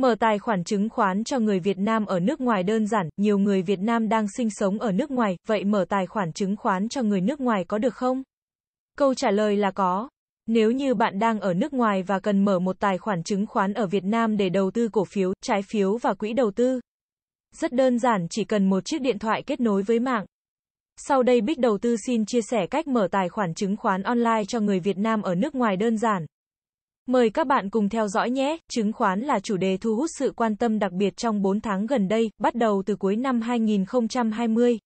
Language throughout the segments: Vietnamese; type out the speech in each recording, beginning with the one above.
Mở tài khoản chứng khoán cho người Việt Nam ở nước ngoài đơn giản, nhiều người Việt Nam đang sinh sống ở nước ngoài, vậy mở tài khoản chứng khoán cho người nước ngoài có được không? Câu trả lời là có. Nếu như bạn đang ở nước ngoài và cần mở một tài khoản chứng khoán ở Việt Nam để đầu tư cổ phiếu, trái phiếu và quỹ đầu tư. Rất đơn giản chỉ cần một chiếc điện thoại kết nối với mạng. Sau đây Bích Đầu tư xin chia sẻ cách mở tài khoản chứng khoán online cho người Việt Nam ở nước ngoài đơn giản. Mời các bạn cùng theo dõi nhé, chứng khoán là chủ đề thu hút sự quan tâm đặc biệt trong 4 tháng gần đây, bắt đầu từ cuối năm 2020.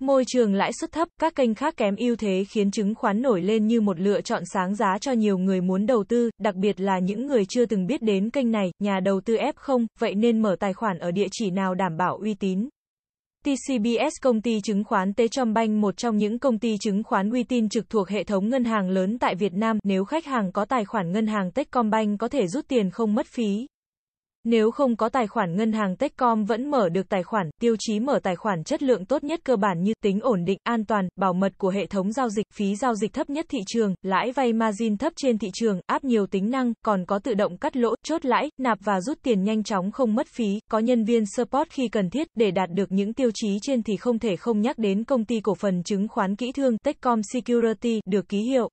Môi trường lãi suất thấp, các kênh khác kém ưu thế khiến chứng khoán nổi lên như một lựa chọn sáng giá cho nhiều người muốn đầu tư, đặc biệt là những người chưa từng biết đến kênh này, nhà đầu tư F0, vậy nên mở tài khoản ở địa chỉ nào đảm bảo uy tín. TCBS công ty chứng khoán Techcombank một trong những công ty chứng khoán uy tín trực thuộc hệ thống ngân hàng lớn tại Việt Nam, nếu khách hàng có tài khoản ngân hàng Techcombank có thể rút tiền không mất phí. Nếu không có tài khoản ngân hàng Techcom vẫn mở được tài khoản, tiêu chí mở tài khoản chất lượng tốt nhất cơ bản như tính ổn định, an toàn, bảo mật của hệ thống giao dịch, phí giao dịch thấp nhất thị trường, lãi vay margin thấp trên thị trường, áp nhiều tính năng, còn có tự động cắt lỗ, chốt lãi, nạp và rút tiền nhanh chóng không mất phí, có nhân viên support khi cần thiết. Để đạt được những tiêu chí trên thì không thể không nhắc đến công ty cổ phần chứng khoán kỹ thương Techcom Security, được ký hiệu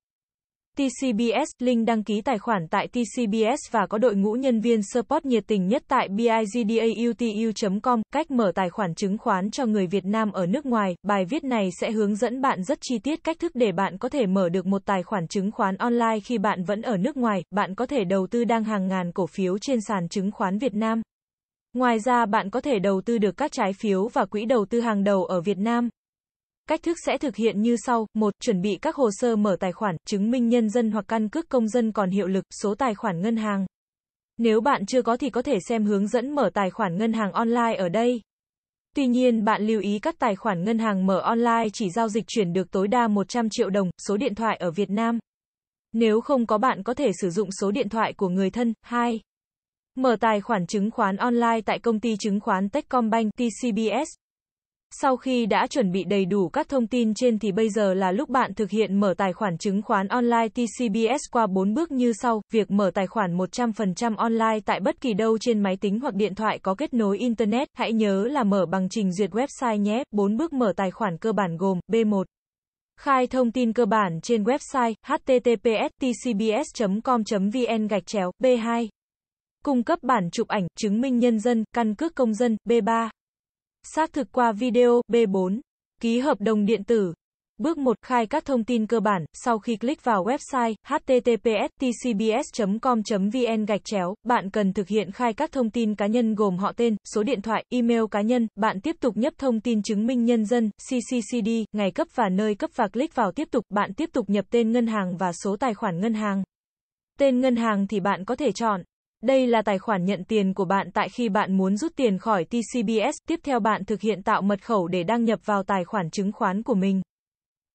TCBS, link đăng ký tài khoản tại TCBS và có đội ngũ nhân viên support nhiệt tình nhất tại bizdaoutu.com, cách mở tài khoản chứng khoán cho người Việt Nam ở nước ngoài. Bài viết này sẽ hướng dẫn bạn rất chi tiết cách thức để bạn có thể mở được một tài khoản chứng khoán online khi bạn vẫn ở nước ngoài. Bạn có thể đầu tư đang hàng ngàn cổ phiếu trên sàn chứng khoán Việt Nam. Ngoài ra bạn có thể đầu tư được các trái phiếu và quỹ đầu tư hàng đầu ở Việt Nam. Cách thức sẽ thực hiện như sau, 1. Chuẩn bị các hồ sơ mở tài khoản, chứng minh nhân dân hoặc căn cước công dân còn hiệu lực, số tài khoản ngân hàng. Nếu bạn chưa có thì có thể xem hướng dẫn mở tài khoản ngân hàng online ở đây. Tuy nhiên bạn lưu ý các tài khoản ngân hàng mở online chỉ giao dịch chuyển được tối đa 100 triệu đồng, số điện thoại ở Việt Nam. Nếu không có bạn có thể sử dụng số điện thoại của người thân. 2. Mở tài khoản chứng khoán online tại công ty chứng khoán Techcombank TCBS sau khi đã chuẩn bị đầy đủ các thông tin trên thì bây giờ là lúc bạn thực hiện mở tài khoản chứng khoán online TCBS qua 4 bước như sau. Việc mở tài khoản 100% online tại bất kỳ đâu trên máy tính hoặc điện thoại có kết nối Internet, hãy nhớ là mở bằng trình duyệt website nhé. 4 bước mở tài khoản cơ bản gồm B1. Khai thông tin cơ bản trên website https tcbs.com vn gạch chéo B2. Cung cấp bản chụp ảnh, chứng minh nhân dân, căn cước công dân, B3. Xác thực qua video B4. Ký hợp đồng điện tử. Bước 1. Khai các thông tin cơ bản, sau khi click vào website https tcbs com vn gạch chéo, bạn cần thực hiện khai các thông tin cá nhân gồm họ tên, số điện thoại, email cá nhân, bạn tiếp tục nhấp thông tin chứng minh nhân dân, CCCD, ngày cấp và nơi cấp và click vào tiếp tục, bạn tiếp tục nhập tên ngân hàng và số tài khoản ngân hàng. Tên ngân hàng thì bạn có thể chọn, đây là tài khoản nhận tiền của bạn tại khi bạn muốn rút tiền khỏi TCBS. Tiếp theo bạn thực hiện tạo mật khẩu để đăng nhập vào tài khoản chứng khoán của mình.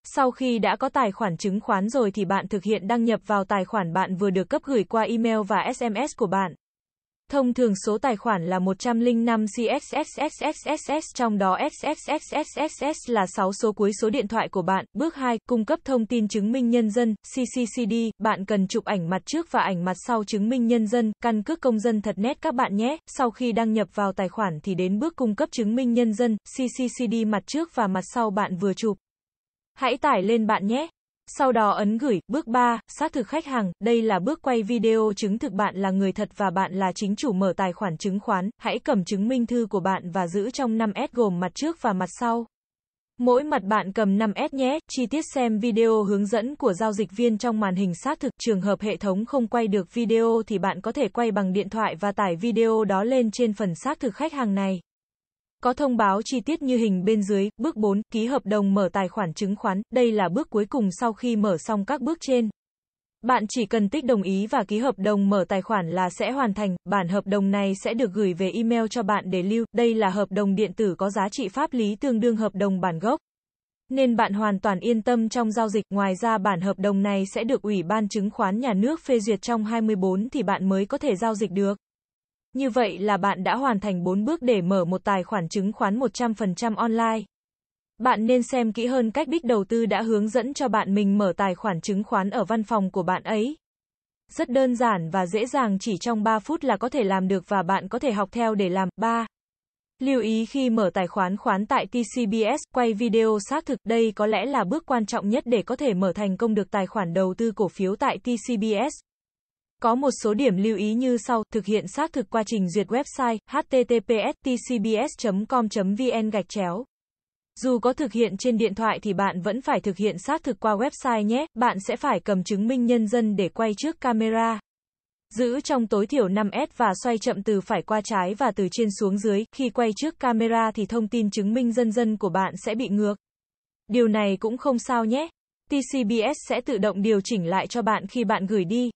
Sau khi đã có tài khoản chứng khoán rồi thì bạn thực hiện đăng nhập vào tài khoản bạn vừa được cấp gửi qua email và SMS của bạn. Thông thường số tài khoản là 105 CSSSSSS trong đó SSSSSS là 6 số cuối số điện thoại của bạn. Bước 2, cung cấp thông tin chứng minh nhân dân, CCCD, bạn cần chụp ảnh mặt trước và ảnh mặt sau chứng minh nhân dân, căn cước công dân thật nét các bạn nhé. Sau khi đăng nhập vào tài khoản thì đến bước cung cấp chứng minh nhân dân, CCCD mặt trước và mặt sau bạn vừa chụp. Hãy tải lên bạn nhé. Sau đó ấn gửi, bước 3, xác thực khách hàng, đây là bước quay video chứng thực bạn là người thật và bạn là chính chủ mở tài khoản chứng khoán, hãy cầm chứng minh thư của bạn và giữ trong 5S gồm mặt trước và mặt sau. Mỗi mặt bạn cầm 5S nhé, chi tiết xem video hướng dẫn của giao dịch viên trong màn hình xác thực trường hợp hệ thống không quay được video thì bạn có thể quay bằng điện thoại và tải video đó lên trên phần xác thực khách hàng này. Có thông báo chi tiết như hình bên dưới, bước 4, ký hợp đồng mở tài khoản chứng khoán, đây là bước cuối cùng sau khi mở xong các bước trên. Bạn chỉ cần tích đồng ý và ký hợp đồng mở tài khoản là sẽ hoàn thành, bản hợp đồng này sẽ được gửi về email cho bạn để lưu, đây là hợp đồng điện tử có giá trị pháp lý tương đương hợp đồng bản gốc. Nên bạn hoàn toàn yên tâm trong giao dịch, ngoài ra bản hợp đồng này sẽ được Ủy ban chứng khoán nhà nước phê duyệt trong 24 thì bạn mới có thể giao dịch được. Như vậy là bạn đã hoàn thành 4 bước để mở một tài khoản chứng khoán 100% online. Bạn nên xem kỹ hơn cách Bích Đầu tư đã hướng dẫn cho bạn mình mở tài khoản chứng khoán ở văn phòng của bạn ấy. Rất đơn giản và dễ dàng chỉ trong 3 phút là có thể làm được và bạn có thể học theo để làm. 3. Lưu ý khi mở tài khoản khoán tại TCBS, quay video xác thực, đây có lẽ là bước quan trọng nhất để có thể mở thành công được tài khoản đầu tư cổ phiếu tại TCBS. Có một số điểm lưu ý như sau, thực hiện xác thực quá trình duyệt website https://tcbs.com.vn gạch chéo. Dù có thực hiện trên điện thoại thì bạn vẫn phải thực hiện xác thực qua website nhé, bạn sẽ phải cầm chứng minh nhân dân để quay trước camera. Giữ trong tối thiểu 5S và xoay chậm từ phải qua trái và từ trên xuống dưới, khi quay trước camera thì thông tin chứng minh dân dân của bạn sẽ bị ngược. Điều này cũng không sao nhé. TCBS sẽ tự động điều chỉnh lại cho bạn khi bạn gửi đi.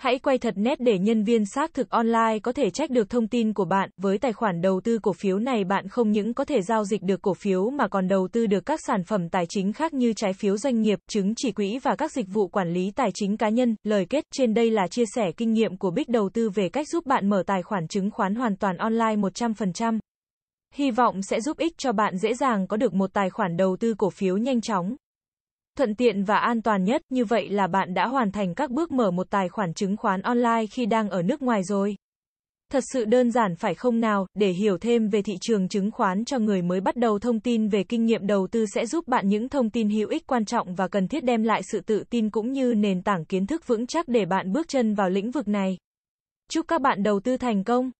Hãy quay thật nét để nhân viên xác thực online có thể check được thông tin của bạn. Với tài khoản đầu tư cổ phiếu này bạn không những có thể giao dịch được cổ phiếu mà còn đầu tư được các sản phẩm tài chính khác như trái phiếu doanh nghiệp, chứng chỉ quỹ và các dịch vụ quản lý tài chính cá nhân. Lời kết trên đây là chia sẻ kinh nghiệm của Bích Đầu tư về cách giúp bạn mở tài khoản chứng khoán hoàn toàn online 100%. Hy vọng sẽ giúp ích cho bạn dễ dàng có được một tài khoản đầu tư cổ phiếu nhanh chóng thuận tiện và an toàn nhất, như vậy là bạn đã hoàn thành các bước mở một tài khoản chứng khoán online khi đang ở nước ngoài rồi. Thật sự đơn giản phải không nào, để hiểu thêm về thị trường chứng khoán cho người mới bắt đầu thông tin về kinh nghiệm đầu tư sẽ giúp bạn những thông tin hữu ích quan trọng và cần thiết đem lại sự tự tin cũng như nền tảng kiến thức vững chắc để bạn bước chân vào lĩnh vực này. Chúc các bạn đầu tư thành công!